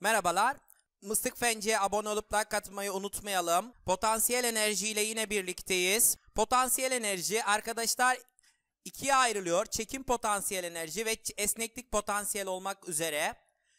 Merhabalar. Mıstık Fenci'ye abone olup like atmayı unutmayalım. Potansiyel Enerji ile yine birlikteyiz. Potansiyel Enerji arkadaşlar ikiye ayrılıyor. Çekim potansiyel enerji ve esneklik potansiyel olmak üzere.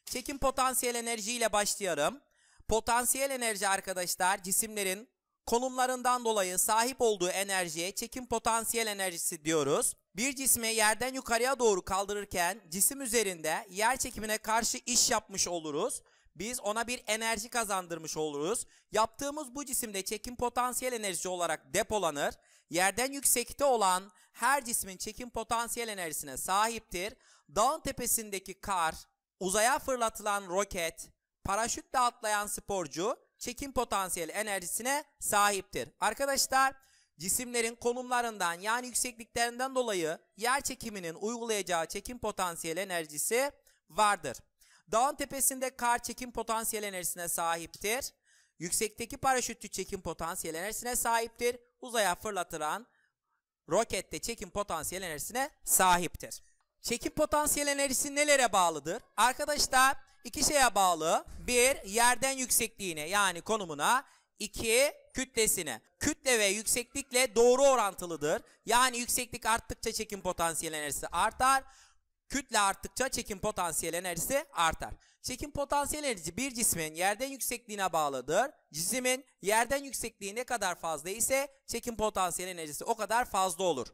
Çekim potansiyel enerji ile başlayalım. Potansiyel enerji arkadaşlar cisimlerin konumlarından dolayı sahip olduğu enerjiye çekim potansiyel enerjisi diyoruz. Bir cismi yerden yukarıya doğru kaldırırken cisim üzerinde yer çekimine karşı iş yapmış oluruz. Biz ona bir enerji kazandırmış oluruz. Yaptığımız bu cisimde çekim potansiyel enerjisi olarak depolanır. Yerden yüksekte olan her cismin çekim potansiyel enerjisine sahiptir. Dağın tepesindeki kar, uzaya fırlatılan roket, paraşütle atlayan sporcu çekim potansiyel enerjisine sahiptir. Arkadaşlar cisimlerin konumlarından yani yüksekliklerinden dolayı yer çekiminin uygulayacağı çekim potansiyel enerjisi vardır. Dağın tepesinde kar çekim potansiyel enerjisine sahiptir. Yüksekteki paraşütü çekim potansiyel enerjisine sahiptir. Uzaya fırlatılan rokette çekim potansiyel enerjisine sahiptir. Çekim potansiyel enerjisi nelere bağlıdır? Arkadaşlar iki şeye bağlı. Bir yerden yüksekliğine yani konumuna. iki kütlesine. Kütle ve yükseklikle doğru orantılıdır. Yani yükseklik arttıkça çekim potansiyel enerjisi artar. Kütle arttıkça çekim potansiyel enerjisi artar. Çekim potansiyel enerjisi bir cismin yerden yüksekliğine bağlıdır. Cismin yerden yüksekliği ne kadar fazla ise çekim potansiyel enerjisi o kadar fazla olur.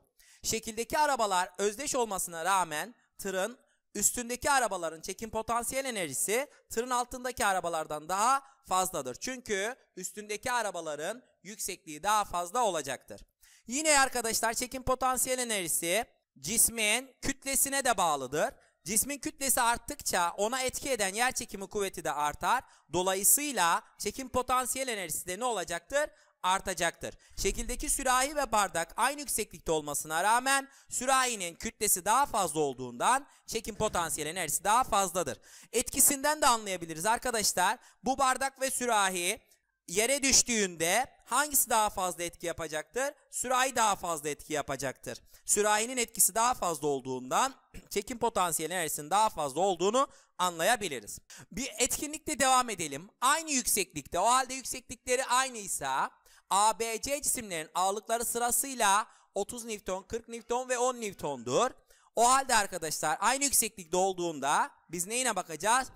Şekildeki arabalar özdeş olmasına rağmen tırın üstündeki arabaların çekim potansiyel enerjisi tırın altındaki arabalardan daha fazladır. Çünkü üstündeki arabaların yüksekliği daha fazla olacaktır. Yine arkadaşlar çekim potansiyel enerjisi cismin kütlesine de bağlıdır. Cismin kütlesi arttıkça ona etki eden yer çekimi kuvveti de artar. Dolayısıyla çekim potansiyel enerjisi de ne olacaktır? artacaktır. Şekildeki sürahi ve bardak aynı yükseklikte olmasına rağmen sürahinin kütlesi daha fazla olduğundan çekim potansiyel enerjisi daha fazladır. Etkisinden de anlayabiliriz arkadaşlar. Bu bardak ve sürahi yere düştüğünde hangisi daha fazla etki yapacaktır? Sürahi daha fazla etki yapacaktır. Sürahinin etkisi daha fazla olduğundan çekim potansiyeli enerjisinin daha fazla olduğunu anlayabiliriz. Bir etkinlikte devam edelim. Aynı yükseklikte o halde yükseklikleri aynıysa ABC cisimlerin ağırlıkları sırasıyla 30 Newton, 40 Newton ve 10 Newton'dur. O halde arkadaşlar aynı yükseklikte olduğunda biz neyine bakacağız?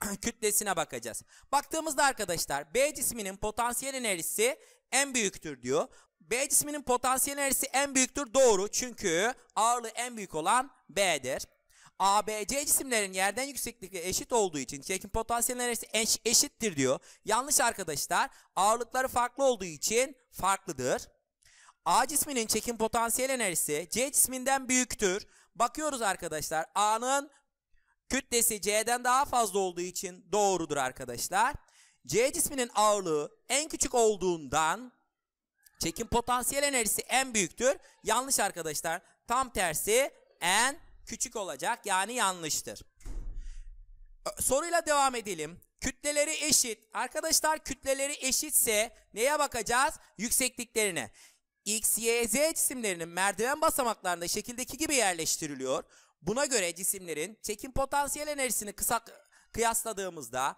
kütlesine bakacağız. Baktığımızda arkadaşlar B cisminin potansiyel enerjisi en büyüktür diyor. B cisminin potansiyel enerjisi en büyüktür. Doğru. Çünkü ağırlığı en büyük olan B'dir. ABC cisimlerin yerden yükseklikle eşit olduğu için çekim potansiyel enerjisi eş, eşittir diyor. Yanlış arkadaşlar. Ağırlıkları farklı olduğu için farklıdır. A cisminin çekim potansiyel enerjisi C cisminden büyüktür. Bakıyoruz arkadaşlar. A'nın kütlesi C'den daha fazla olduğu için doğrudur arkadaşlar. C cisminin ağırlığı en küçük olduğundan Çekim potansiyel enerjisi en büyüktür. Yanlış arkadaşlar. Tam tersi en küçük olacak. Yani yanlıştır. Soruyla devam edelim. Kütleleri eşit. Arkadaşlar kütleleri eşitse neye bakacağız? Yüksekliklerine. X, Y, Z cisimlerinin merdiven basamaklarında şekildeki gibi yerleştiriliyor. Buna göre cisimlerin çekim potansiyel enerjisini kısa kıyasladığımızda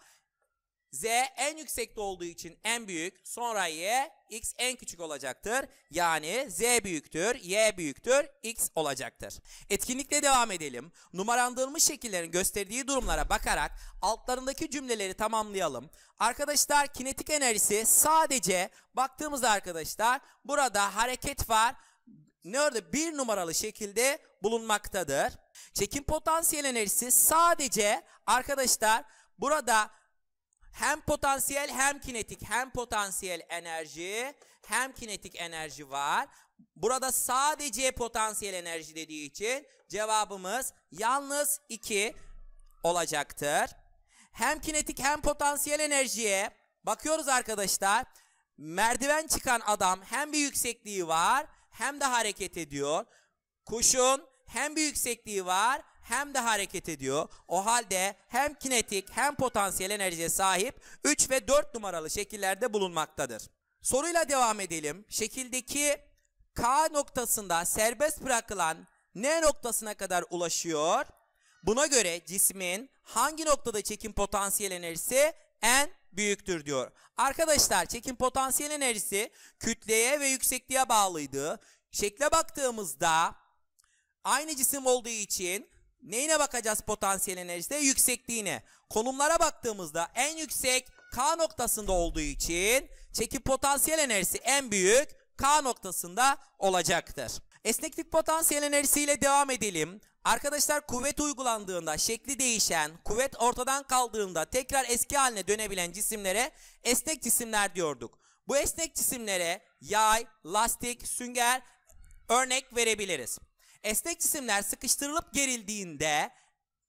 Z en yüksekte olduğu için en büyük. Sonra Y, X en küçük olacaktır. Yani Z büyüktür, Y büyüktür, X olacaktır. Etkinlikle devam edelim. Numarandırılmış şekillerin gösterdiği durumlara bakarak altlarındaki cümleleri tamamlayalım. Arkadaşlar kinetik enerjisi sadece baktığımızda arkadaşlar burada hareket var. Nerede? Bir numaralı şekilde bulunmaktadır. Çekim potansiyel enerjisi sadece arkadaşlar burada hem potansiyel hem kinetik hem potansiyel enerji hem kinetik enerji var. Burada sadece potansiyel enerji dediği için cevabımız yalnız 2 olacaktır. Hem kinetik hem potansiyel enerjiye bakıyoruz arkadaşlar. Merdiven çıkan adam hem bir yüksekliği var hem de hareket ediyor. Kuşun hem bir yüksekliği var hem de hareket ediyor. O halde hem kinetik hem potansiyel enerjiye sahip 3 ve 4 numaralı şekillerde bulunmaktadır. Soruyla devam edelim. Şekildeki K noktasında serbest bırakılan N noktasına kadar ulaşıyor. Buna göre cismin hangi noktada çekim potansiyel enerjisi en büyüktür diyor. Arkadaşlar çekim potansiyel enerjisi kütleye ve yüksekliğe bağlıydı. Şekle baktığımızda aynı cisim olduğu için Neyine bakacağız potansiyel enerjide? Yüksekliğine. Konumlara baktığımızda en yüksek K noktasında olduğu için çekim potansiyel enerjisi en büyük K noktasında olacaktır. Esneklik potansiyel enerjisiyle devam edelim. Arkadaşlar kuvvet uygulandığında şekli değişen, kuvvet ortadan kaldığında tekrar eski haline dönebilen cisimlere esnek cisimler diyorduk. Bu esnek cisimlere yay, lastik, sünger örnek verebiliriz. Esnek cisimler sıkıştırılıp gerildiğinde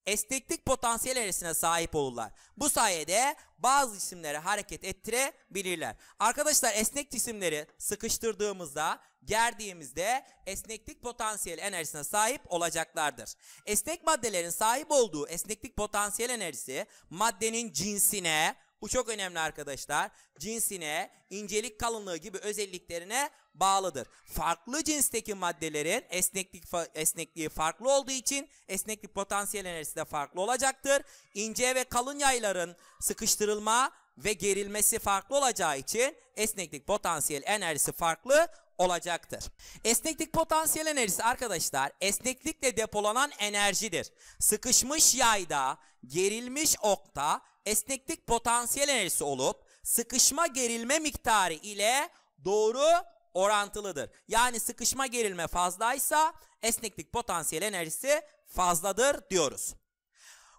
esneklik potansiyel eğrisine sahip olurlar. Bu sayede bazı cisimleri hareket ettirebilirler. Arkadaşlar esnek cisimleri sıkıştırdığımızda, gerdiğimizde esneklik potansiyel enerjisine sahip olacaklardır. Esnek maddelerin sahip olduğu esneklik potansiyel enerjisi maddenin cinsine, bu çok önemli arkadaşlar. Cinsine, incelik kalınlığı gibi özelliklerine bağlıdır. Farklı cinsteki maddelerin esneklik esnekliği farklı olduğu için esneklik potansiyel enerjisi de farklı olacaktır. İnce ve kalın yayların sıkıştırılma ve gerilmesi farklı olacağı için esneklik potansiyel enerjisi farklı olacaktır. Esneklik potansiyel enerjisi arkadaşlar esneklikle depolanan enerjidir. Sıkışmış yayda, gerilmiş okta esneklik potansiyel enerjisi olup sıkışma gerilme miktarı ile doğru orantılıdır. Yani sıkışma gerilme fazlaysa esneklik potansiyel enerjisi fazladır diyoruz.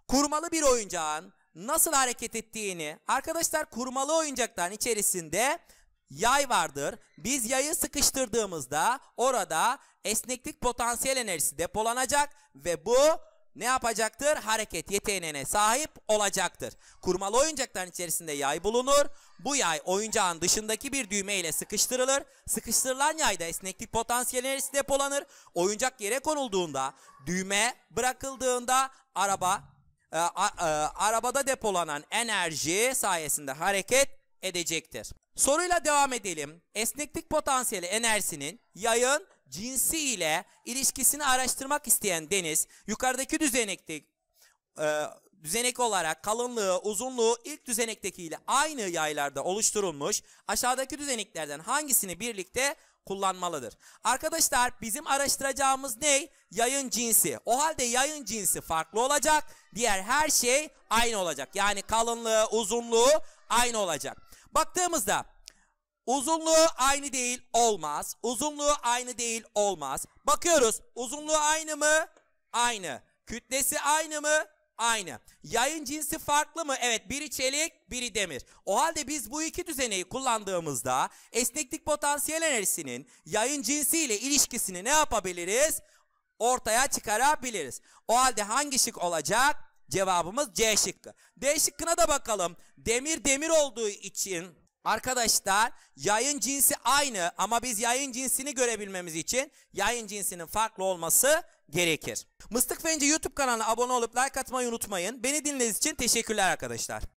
Kurmalı bir oyuncağın nasıl hareket ettiğini arkadaşlar kurmalı oyuncaktan içerisinde yay vardır. Biz yayı sıkıştırdığımızda orada esneklik potansiyel enerjisi depolanacak ve bu ne yapacaktır? Hareket yeteneğine sahip olacaktır. Kurmalı oyuncakların içerisinde yay bulunur. Bu yay oyuncağın dışındaki bir düğme ile sıkıştırılır. Sıkıştırılan yayda esneklik potansiyeli enerjisi depolanır. Oyuncak yere konulduğunda, düğme bırakıldığında araba e, a, e, arabada depolanan enerji sayesinde hareket edecektir. Soruyla devam edelim. Esneklik potansiyeli enerjisinin yayın cinsi ile ilişkisini araştırmak isteyen Deniz, yukarıdaki düzenekte e, düzenek olarak kalınlığı, uzunluğu ilk düzenektekiyle aynı yaylarda oluşturulmuş. Aşağıdaki düzeneklerden hangisini birlikte kullanmalıdır? Arkadaşlar bizim araştıracağımız ne? Yayın cinsi. O halde yayın cinsi farklı olacak. Diğer her şey aynı olacak. Yani kalınlığı, uzunluğu aynı olacak. Baktığımızda Uzunluğu aynı değil olmaz. Uzunluğu aynı değil olmaz. Bakıyoruz uzunluğu aynı mı? Aynı. Kütlesi aynı mı? Aynı. Yayın cinsi farklı mı? Evet biri çelik biri demir. O halde biz bu iki düzeneyi kullandığımızda esneklik potansiyel enerjisinin yayın cinsiyle ilişkisini ne yapabiliriz? Ortaya çıkarabiliriz. O halde hangi şık olacak? Cevabımız C şıkkı. D şıkkına da bakalım. Demir demir olduğu için Arkadaşlar yayın cinsi aynı ama biz yayın cinsini görebilmemiz için yayın cinsinin farklı olması gerekir. Mıstık Fence YouTube kanalına abone olup like atmayı unutmayın. Beni dinlediğiniz için teşekkürler arkadaşlar.